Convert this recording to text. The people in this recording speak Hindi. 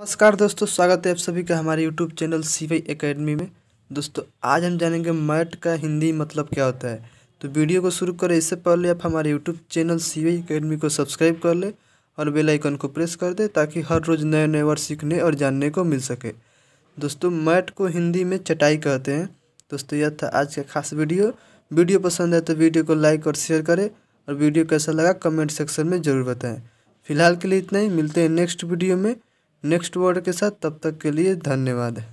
नमस्कार दोस्तों स्वागत है आप सभी का हमारे YouTube channel C academy academy में दोस्तों आज हम जानेंगे मैट का हिंदी मतलब क्या होता है तो वीडियो को शुरू करें इससे पहले आप हमारे YouTube channel C academy academy को सब्सक्राइब कर लें और बेल आइकन को प्रेस कर दें ताकि हर रोज़ नए नए वर्ड सीखने और जानने को मिल सके दोस्तों मैट को हिंदी में चटाई कहते हैं दोस्तों यह था आज का खास वीडियो वीडियो पसंद है तो वीडियो को लाइक और शेयर करें और वीडियो कैसा लगा कमेंट सेक्शन में ज़रूर बताएँ फिलहाल के लिए इतना ही मिलते हैं नेक्स्ट वीडियो में नेक्स्ट वर्ड के साथ तब तक के लिए धन्यवाद